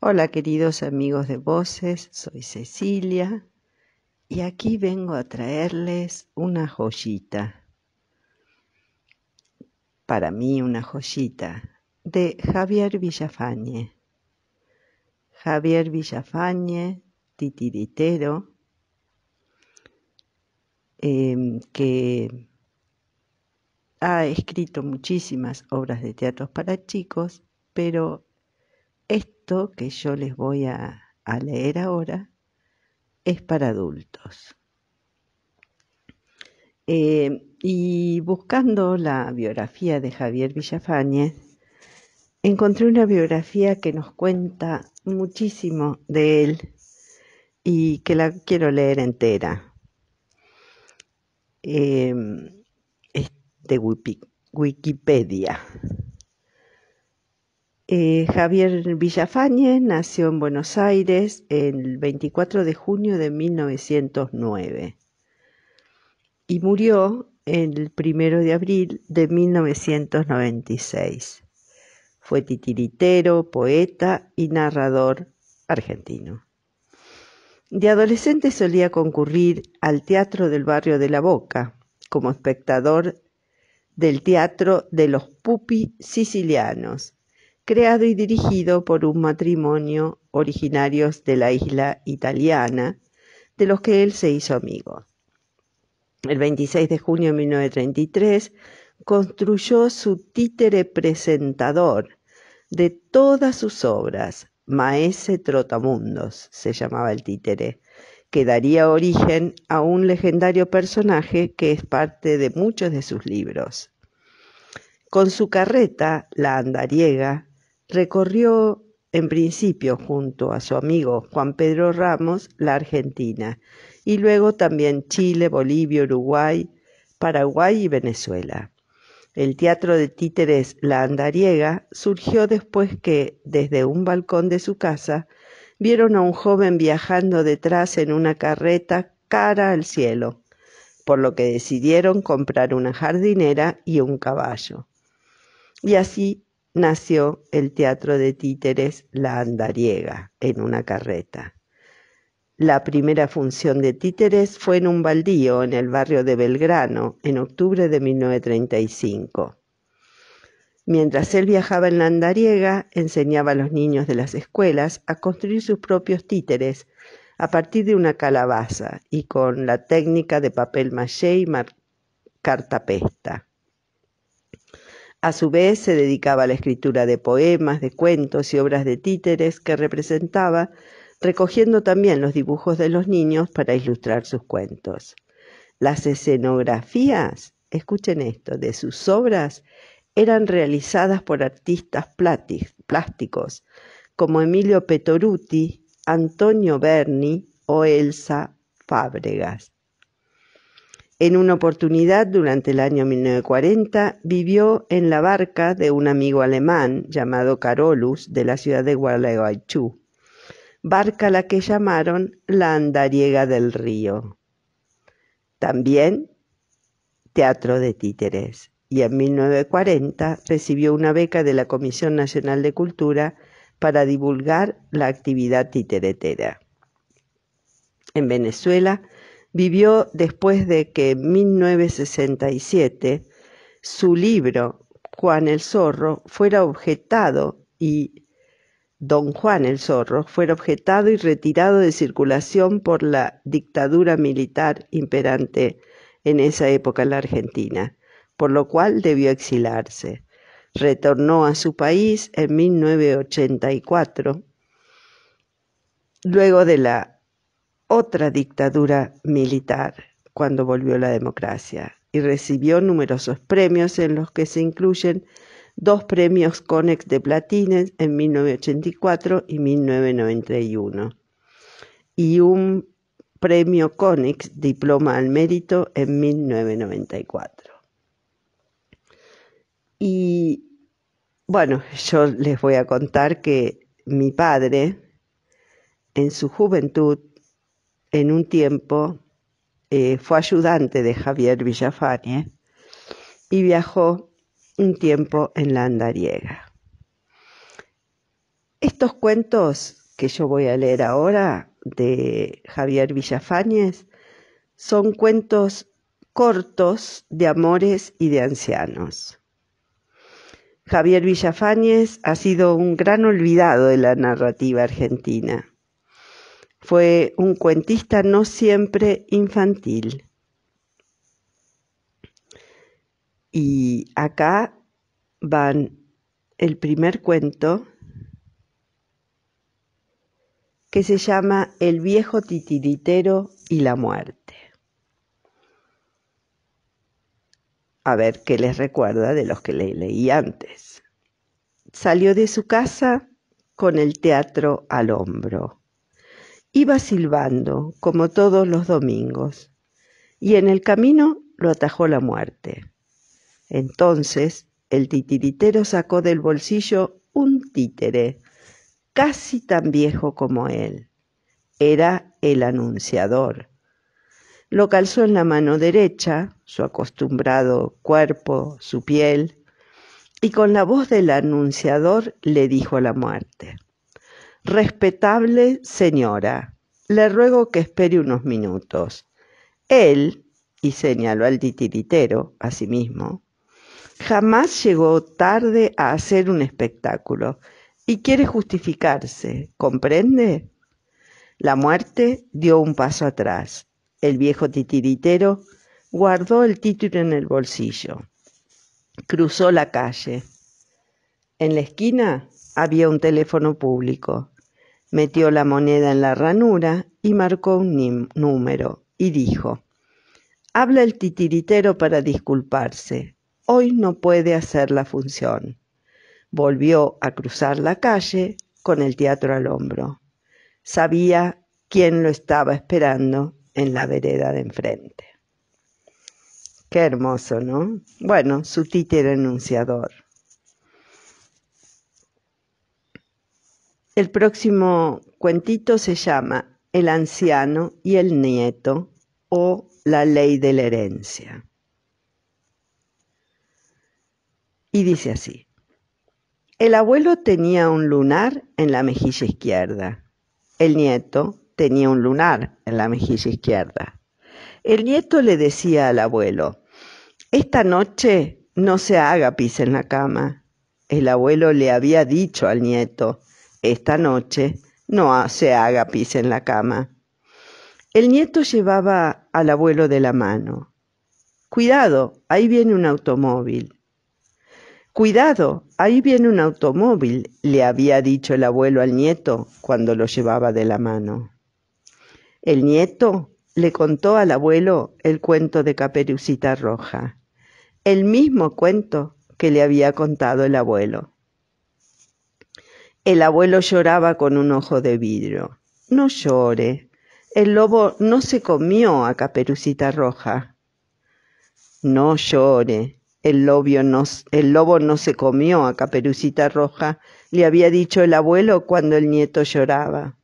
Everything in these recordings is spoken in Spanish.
Hola queridos amigos de voces, soy Cecilia y aquí vengo a traerles una joyita. Para mí una joyita de Javier Villafañe. Javier Villafañe, titiritero, em, que ha escrito muchísimas obras de teatro para chicos, pero esto que yo les voy a, leer ahora es para adultos. Eh, y buscando la biografía de Javier Villafañez, encontré una biografía que nos cuenta muchísimo de él y que la quiero leer entera. Eh, Wikipedia. Eh, Javier Villafañe nació en Buenos Aires el 24 de junio de 1909 y murió el 1 de abril de 1996. Fue titiritero, poeta y narrador argentino. De adolescente solía concurrir al teatro del barrio de La Boca como espectador del teatro de los pupi sicilianos creado y dirigido por un matrimonio originarios de la isla italiana, de los que él se hizo amigo. El 26 de junio de 1933 construyó su títere presentador de todas sus obras, Maese Trotamundos se llamaba el títere, que daría origen a un legendario personaje que es parte de muchos de sus libros. Con su carreta, la andariega, Recorrió en principio junto a su amigo Juan Pedro Ramos la Argentina y luego también Chile, Bolivia, Uruguay, Paraguay y Venezuela. El teatro de títeres La Andariega surgió después que, desde un balcón de su casa, vieron a un joven viajando detrás en una carreta cara al cielo, por lo que decidieron comprar una jardinera y un caballo. Y así nació el teatro de títeres La Andariega en una carreta. La primera función de títeres fue en un baldío en el barrio de Belgrano en octubre de 1935. Mientras él viajaba en la andariega, enseñaba a los niños de las escuelas a construir sus propios títeres a partir de una calabaza y con la técnica de papel maché y cartapesta. A su vez se dedicaba a la escritura de poemas, de cuentos y obras de títeres que representaba, recogiendo también los dibujos de los niños para ilustrar sus cuentos. Las escenografías, escuchen esto, de sus obras eran realizadas por artistas plásticos como Emilio Petoruti, Antonio Berni o Elsa Fábregas. En una oportunidad durante el año 1940 vivió en la barca de un amigo alemán llamado Carolus de la ciudad de Gualeguaychú, barca la que llamaron la Andariega del Río. También teatro de títeres y en 1940 recibió una beca de la Comisión Nacional de Cultura para divulgar la actividad titeretera. En Venezuela vivió después de que en 1967 su libro Juan el Zorro fuera objetado y Don Juan el Zorro fuera objetado y retirado de circulación por la dictadura militar imperante en esa época en la Argentina, por lo cual debió exilarse. Retornó a su país en 1984, luego de la otra dictadura militar cuando volvió la democracia y recibió numerosos premios en los que se incluyen dos premios Conex de Platines en 1984 y 1991 y un premio Conex Diploma al Mérito en 1994. Y bueno, yo les voy a contar que mi padre en su juventud en un tiempo eh, fue ayudante de Javier Villafañez y viajó un tiempo en la Andariega. Estos cuentos que yo voy a leer ahora de Javier Villafañez son cuentos cortos de amores y de ancianos. Javier Villafañez ha sido un gran olvidado de la narrativa argentina. Fue un cuentista no siempre infantil. Y acá van el primer cuento que se llama El viejo titiritero y la muerte. A ver qué les recuerda de los que le leí antes. Salió de su casa con el teatro al hombro. Iba silbando, como todos los domingos, y en el camino lo atajó la muerte. Entonces el titiritero sacó del bolsillo un títere, casi tan viejo como él. Era el anunciador. Lo calzó en la mano derecha, su acostumbrado cuerpo, su piel, y con la voz del anunciador le dijo a la muerte. Respetable señora, le ruego que espere unos minutos. Él, y señaló al titiritero a sí mismo, jamás llegó tarde a hacer un espectáculo y quiere justificarse, ¿comprende? La muerte dio un paso atrás. El viejo titiritero guardó el título en el bolsillo. Cruzó la calle. En la esquina había un teléfono público metió la moneda en la ranura y marcó un número y dijo Habla el titiritero para disculparse. Hoy no puede hacer la función. Volvió a cruzar la calle con el teatro al hombro. Sabía quién lo estaba esperando en la vereda de enfrente. Qué hermoso, ¿no? Bueno, su títere enunciador. El próximo cuentito se llama El anciano y el nieto o la ley de la herencia. Y dice así. El abuelo tenía un lunar en la mejilla izquierda. El nieto tenía un lunar en la mejilla izquierda. El nieto le decía al abuelo, esta noche no se haga pis en la cama. El abuelo le había dicho al nieto, esta noche no se haga pis en la cama. El nieto llevaba al abuelo de la mano. Cuidado, ahí viene un automóvil. Cuidado, ahí viene un automóvil, le había dicho el abuelo al nieto cuando lo llevaba de la mano. El nieto le contó al abuelo el cuento de Caperucita Roja, el mismo cuento que le había contado el abuelo. El abuelo lloraba con un ojo de vidrio. No llore. El lobo no se comió a Caperucita Roja. No llore. El, el lobo no se comió a Caperucita Roja, le había dicho el abuelo cuando el nieto lloraba.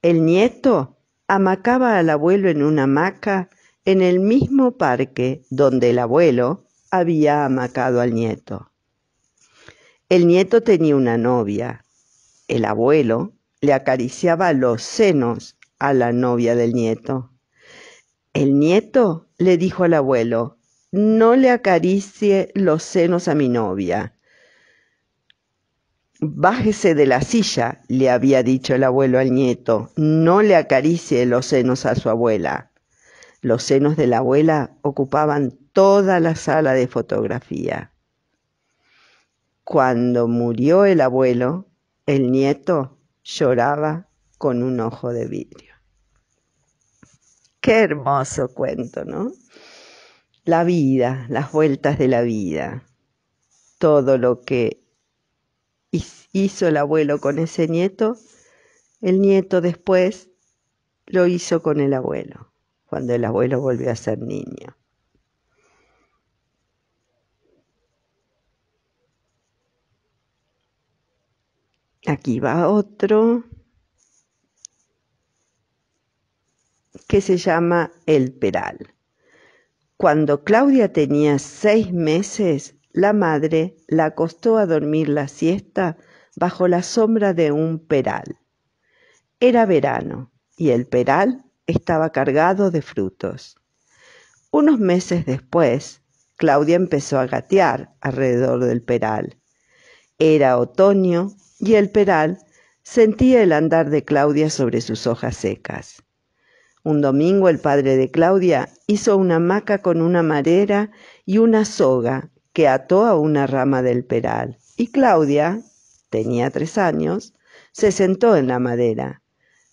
El nieto amacaba al abuelo en una hamaca en el mismo parque donde el abuelo había amacado al nieto. El nieto tenía una novia. El abuelo le acariciaba los senos a la novia del nieto. El nieto le dijo al abuelo, no le acaricie los senos a mi novia. Bájese de la silla, le había dicho el abuelo al nieto, no le acaricie los senos a su abuela. Los senos de la abuela ocupaban toda la sala de fotografía. Cuando murió el abuelo, el nieto lloraba con un ojo de vidrio. Qué hermoso cuento, ¿no? La vida, las vueltas de la vida, todo lo que hizo el abuelo con ese nieto, el nieto después lo hizo con el abuelo, cuando el abuelo volvió a ser niño. Aquí va otro que se llama El Peral. Cuando Claudia tenía seis meses, la madre la acostó a dormir la siesta bajo la sombra de un peral. Era verano y el peral estaba cargado de frutos. Unos meses después, Claudia empezó a gatear alrededor del peral. Era otoño y el peral sentía el andar de Claudia sobre sus hojas secas. Un domingo el padre de Claudia hizo una hamaca con una madera y una soga que ató a una rama del peral. Y Claudia, tenía tres años, se sentó en la madera.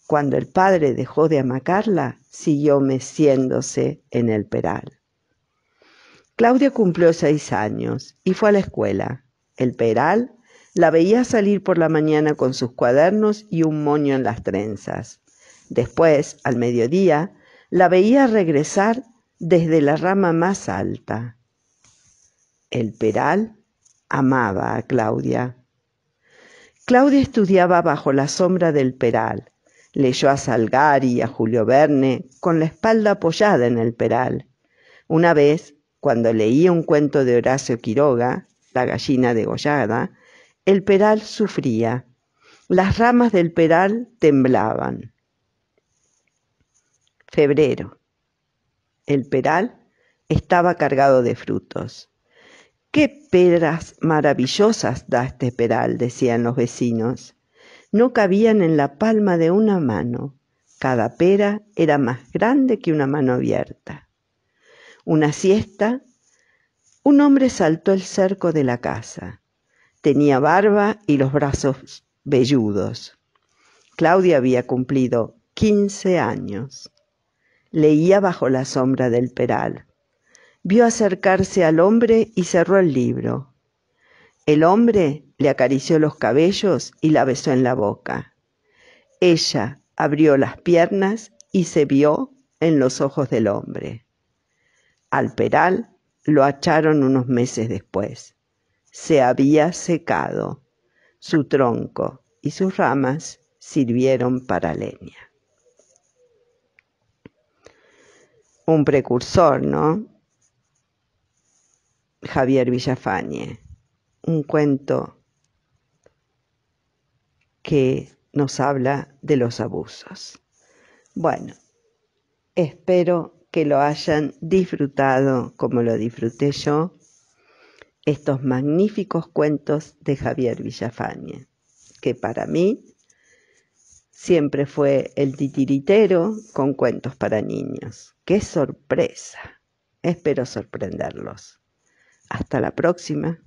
Cuando el padre dejó de amacarla, siguió meciéndose en el peral. Claudia cumplió seis años y fue a la escuela. El peral la veía salir por la mañana con sus cuadernos y un moño en las trenzas. Después, al mediodía, la veía regresar desde la rama más alta. El peral amaba a Claudia. Claudia estudiaba bajo la sombra del peral. Leyó a Salgari y a Julio Verne con la espalda apoyada en el peral. Una vez, cuando leía un cuento de Horacio Quiroga, La gallina degollada, el peral sufría. Las ramas del peral temblaban. Febrero. El peral estaba cargado de frutos. ¡Qué peras maravillosas da este peral! decían los vecinos. No cabían en la palma de una mano. Cada pera era más grande que una mano abierta. Una siesta, un hombre saltó el cerco de la casa. Tenía barba y los brazos velludos. Claudia había cumplido 15 años. Leía bajo la sombra del peral. Vio acercarse al hombre y cerró el libro. El hombre le acarició los cabellos y la besó en la boca. Ella abrió las piernas y se vio en los ojos del hombre. Al peral lo acharon unos meses después se había secado. Su tronco y sus ramas sirvieron para leña. Un precursor, ¿no? Javier Villafañe. Un cuento que nos habla de los abusos. Bueno, espero que lo hayan disfrutado como lo disfruté yo estos magníficos cuentos de Javier Villafañe, que para mí siempre fue el titiritero con cuentos para niños. ¡Qué sorpresa! Espero sorprenderlos. Hasta la próxima.